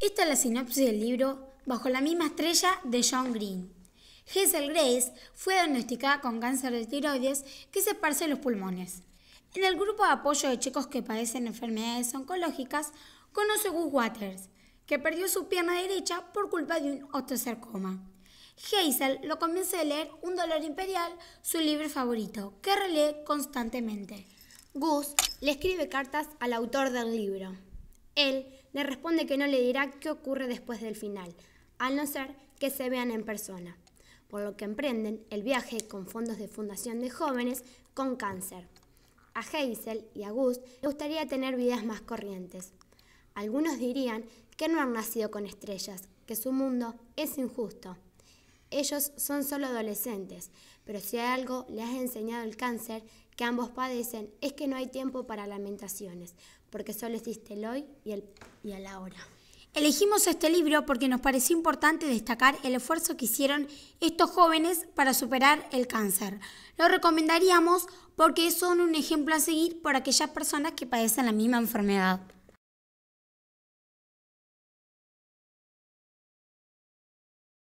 Esta es la sinopsis del libro Bajo la misma estrella de John Green. Hazel Grace fue diagnosticada con cáncer de tiroides que se esparce en los pulmones. En el grupo de apoyo de chicos que padecen enfermedades oncológicas, conoce Gus Waters, que perdió su pierna derecha por culpa de un osteosarcoma. Hazel lo convence de leer Un dolor imperial, su libro favorito, que relee constantemente. Gus le escribe cartas al autor del libro. Él le responde que no le dirá qué ocurre después del final, al no ser que se vean en persona, por lo que emprenden el viaje con fondos de Fundación de Jóvenes con Cáncer. A Hazel y a Gus le gustaría tener vidas más corrientes. Algunos dirían que no han nacido con estrellas, que su mundo es injusto. Ellos son solo adolescentes, pero si hay algo les has enseñado el cáncer que ambos padecen es que no hay tiempo para lamentaciones, porque solo existe el hoy y el, y el ahora. Elegimos este libro porque nos pareció importante destacar el esfuerzo que hicieron estos jóvenes para superar el cáncer. Lo recomendaríamos porque son un ejemplo a seguir por aquellas personas que padecen la misma enfermedad.